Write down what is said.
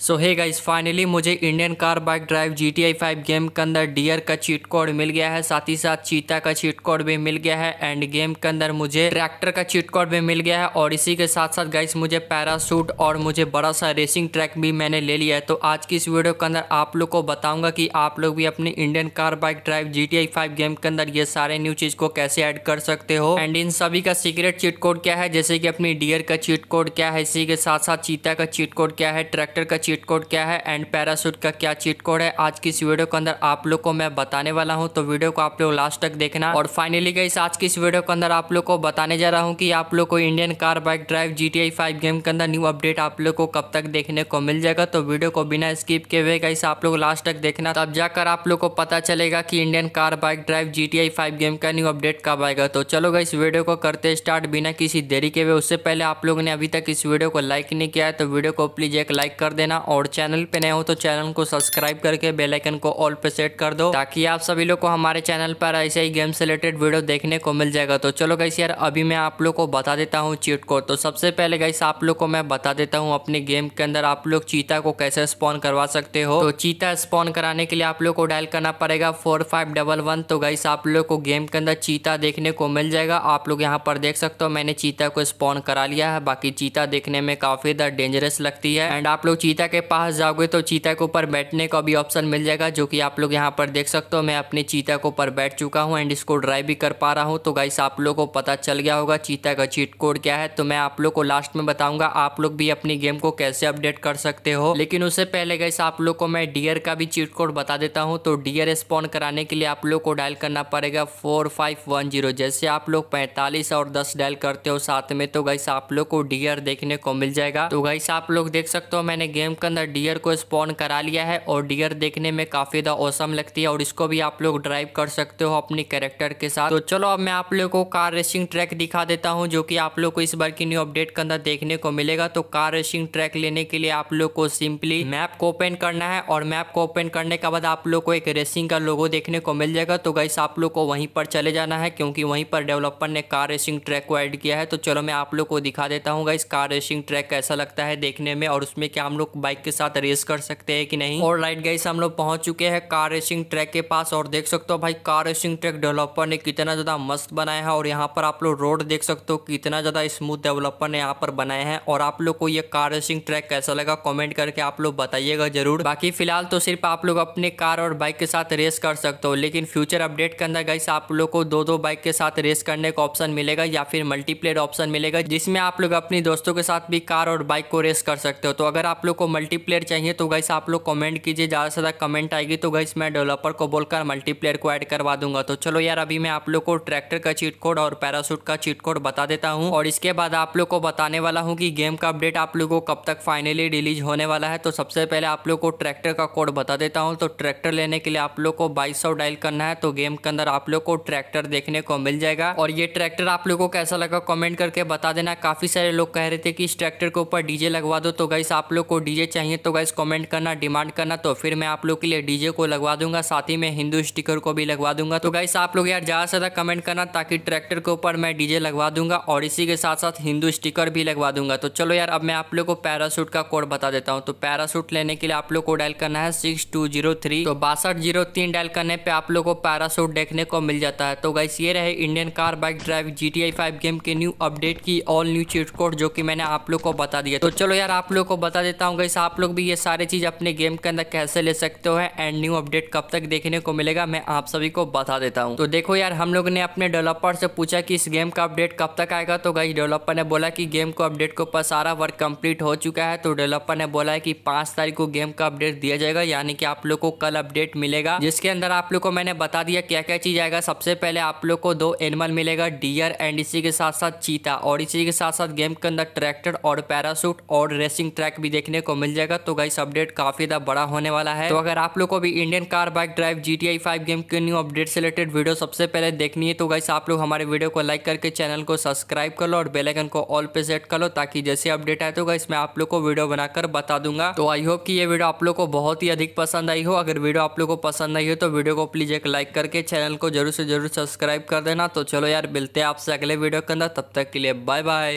सो hi guys finally मुझे Indian car bike drive G T I five game के अंदर dear का cheat code मिल गया है साथ ही साथ चीता का चीट कोड भी मिल गया है एंड गेम के अंदर मुझे ट्रैक्टर का चीट कोड भी मिल गया है और इसी के साथ साथ गाइज मुझे पैरासूट और मुझे बड़ा सा रेसिंग ट्रैक भी मैंने ले लिया है तो आज की इस वीडियो के अंदर आप लोग को बताऊंगा कि आप लोग भी अपनी Indian car bike drive G T I five game के अंदर ये सारे न्यू चीज को कैसे ऐड कर सकते हो एंड इन सभी का सीक्रेट चीट कोड क्या है जैसे कि अपनी डियर का चीट कोड क्या है इसी के साथ साथ चीता का चीट कोड क्या है ट्रैक्टर का चीट कोड क्या है एंड पैरासूट का क्या चीट कोड है आज की इस वीडियो के अंदर आप लोग को मैं बताने वाला हूँ तो वीडियो को आप लोग लास्ट तक देखना और फाइनली गई आज की इस वीडियो के अंदर आप लोग को बताने जा रहा हूँ की आप लोग को Indian car bike drive G T game के अंदर न्यू अपडेट आप लोग को कब तक देखने को मिल जाएगा तो वीडियो को बिना स्किप के हुए गई आप लोग लास्ट तक देखना तब जाकर आप लोग को पता चलेगा की Indian car bike drive G T game का न्यू अपडेट कब आएगा तो चलो गई वीडियो को करते स्टार्ट बिना किसी देरी के हुए उससे पहले आप लोग ने अभी तक इस वीडियो को लाइक नहीं किया है तो वीडियो को प्लीज एक लाइक कर देना देना और चैनल पे नए हो तो चैनल को सब्सक्राइब करके बेल आइकन को ऑल पे सेट कर दो ताकि आप सभी लोग को हमारे चैनल पर ऐसे ही गेम से रिलेटेड वीडियो देखने को मिल जाएगा तो चलो गाइस यार अभी मैं आप लोग को बता देता हूँ चीट को तो सबसे पहले गाइस आप लोग को मैं बता देता हूँ अपने गेम के अंदर आप लोग चीता को कैसे स्पॉन करवा सकते हो तो चीता स्पॉन कराने के लिए आप लोग को डायल करना पड़ेगा फोर फाइव डबल वन तो गाइस आप लोग को गेम के अंदर चीता देखने को मिल जाएगा आप लोग यहाँ पर देख सकते हो मैंने चीता को स्पॉन करा लिया है बाकी चीता देखने में काफ़ी ज़्यादा डेंजरस लगती है एंड आप लोग चीता के पास जाओगे तो चीता के ऊपर बैठने का भी ऑप्शन मिल जाएगा जो कि आप लोग यहाँ पर देख सकते हो मैं अपने चीता के ऊपर बैठ चुका हूँ एंड इसको ड्राइव भी कर पा रहा हूँ तो गाइस आप लोग को पता चल गया होगा चीता का चीट कोड क्या है तो मैं आप लोग को लास्ट में बताऊंगा आप लोग भी अपनी गेम को कैसे अपडेट कर सकते हो लेकिन उससे पहले गाइस आप लोग को मैं डियर का भी चीट कोड बता देता हूँ तो डियर स्पॉन कराने के लिए आप लोग को डायल करना पड़ेगा फोर फाइव वन जीरो जैसे आप लोग पैंतालीस और दस डायल करते हो साथ में तो गाइस आप लोग को डियर देखने को मिल जाएगा तो गाइस आप लोग देख सकते हो मैंने गेम के अंदर डियर को स्पॉन करा लिया है और डियर देखने में काफ़ी ज़्यादा औसम लगती है और इसको भी आप लोग ड्राइव कर सकते हो अपने कैरेक्टर के साथ तो चलो अब मैं आप लोग को कार रेसिंग ट्रैक दिखा देता हूँ जो की आप लोग को इस बार की न्यू अपडेट के अंदर देखने को मिलेगा तो कार रेसिंग ट्रैक लेने के लिए आप लोग को सिंपली मैप को ओपन करना है और मैप को ओपन करने के बाद आप लोग को एक रेसिंग का लोगो देखने को मिल जाएगा तो गाइस आप लोग को वहीं पर चले जाना है क्योंकि वहीं पर डेवलपर ने कार रेसिंग ट्रैक को ऐड किया है तो चलो मैं आप लोग को दिखा देता हूँ गाइस कार रेसिंग ट्रैक कैसा लगता है देखने में और उसमें क्या हम लोग बाइक के साथ रेस कर सकते हैं कि नहीं और राइट गाइस हम लोग पहुंच चुके हैं कार रेसिंग ट्रैक के पास और देख सकते हो भाई कार रेसिंग ट्रैक डेवलपर ने कितना ज़्यादा मस्त बनाया है और यहाँ पर आप लोग रोड देख सकते हो कितना ज़्यादा स्मूथ डेवलपर ने यहाँ पर बनाया है और आप लोग को ये कार रेसिंग ट्रैक कैसा लगा कॉमेंट करके आप लोग बताइएगा जरूर बाकी फिलहाल तो सिर्फ आप लोग अपने कार और बाइक के साथ रेस कर सकते हो लेकिन फ्यूचर अपडेट के अंदर गाइस आप लोग को दो दो बाइक के साथ रेस करने का ऑप्शन मिलेगा या फिर मल्टीप्लेट ऑप्शन मिलेगा जिसमें आप लोग अपनी दोस्तों के साथ भी कार और बाइक को रेस कर सकते हो तो अगर आप लोग को मल्टीप्लेयर चाहिए तो गाइस आप लोग कमेंट कीजिए ज़्यादा से ज़्यादा कमेंट आएगी तो गाइस मैं डेवलपर को बोलकर मल्टीप्लेयर को ऐड करवा दूंगा तो चलो यार अभी मैं आप लोग को ट्रैक्टर का चीट कोड और पैरासूट का चीट कोड बता देता हूँ और इसके बाद आप लोग को बताने वाला हूँ कि गेम का अपडेट आप लोग को कब तक फाइनली रिलीज होने वाला है तो सबसे पहले आप लोग को ट्रैक्टर का कोड बता देता हूँ तो ट्रैक्टर लेने के लिए आप लोग को बाईस डायल करना है तो गेम के अंदर आप लोग को ट्रैक्टर देखने को मिल जाएगा और ये ट्रैक्टर आप लोग को कैसा लगा कॉमेंट करके बता देना काफ़ी सारे लोग कह रहे थे कि इस ट्रैक्टर के ऊपर डीजे लगवा दो तो गाइस आप लोग को डीजे डीजे चाहिए तो गाइज कमेंट करना डिमांड करना तो फिर मैं आप लोग के लिए डीजे को लगवा दूंगा साथ ही मैं हिंदू स्टिकर को भी लगवा दूंगा तो गाइस आप लोग यार ज़्यादा से ज़्यादा कमेंट करना ताकि ट्रैक्टर के ऊपर मैं डीजे लगवा दूंगा और इसी के साथ साथ हिंदू स्टिकर भी लगवा दूंगा तो चलो यार अब मैं आप लोग को पैरासूट का कोड बता देता हूँ तो पैरासूट लेने के लिए आप लोग को डायल करना है सिक्स टू जीरो थ्री तो बासठ जीरो तीन डायल करने पे आप लोग को पैरासूट देखने को मिल जाता है तो गाइस ये रहे Indian car bike drive G T I five game के न्यू अपडेट की ऑल न्यू चीट कोड जो कि मैंने आप लोग को बता दिया तो चलो यार आप लोग को बता देता हूँ गाइस आप लोग भी ये सारी चीज़ अपने गेम के अंदर कैसे ले सकते हो एंड न्यू अपडेट कब तक देखने को मिलेगा मैं आप सभी को बता देता हूँ तो देखो यार हम लोग ने अपने डेवलपर से पूछा कि इस गेम का अपडेट कब तक आएगा तो गाइस डेवलपर ने बोला कि गेम को अपडेट के ऊपर सारा वर्क कम्प्लीट हो चुका है तो डेवलपर ने बोला है कि पाँच तारीख को गेम का अपडेट दिया जाएगा यानी कि आप लोग को कल अपडेट मिलेगा जिसके अंदर आप लोग को मैंने बता दिया क्या क्या चीज़ आएगा सबसे पहले आप लोग को दो एनिमल मिलेगा डियर एंड इसी के साथ साथ चीता और इसी के साथ साथ गेम के अंदर ट्रैक्टर और पैरासूट और रेसिंग ट्रैक भी देखने को मिल जाएगा तो गाइस अपडेट काफी ज्यादा बड़ा होने वाला है तो अगर आप लोग को भी Indian car bike drive G T game के न्यू अपडेट से रिलेटेड वीडियो सबसे पहले देखनी है तो गाइस आप लोग हमारे वीडियो को लाइक करके चैनल को सब्सक्राइब कर लो और बेलाइकन को ऑल पे सेट कर लो ताकि जैसे अपडेट आए तो गाइस मैं आप लोग को वीडियो बनाकर बता दूंगा तो आई होप की ये वीडियो आप लोग को बहुत ही अधिक पसंद आई हो अगर वीडियो आप लोग को पसंद आई हो तो वीडियो को प्लीज एक लाइक करके चैनल को जरूर से जरूर सब्सक्राइब कर देना तो चलो यार मिलते हैं आपसे अगले वीडियो के अंदर तब तक के लिए बाय बाय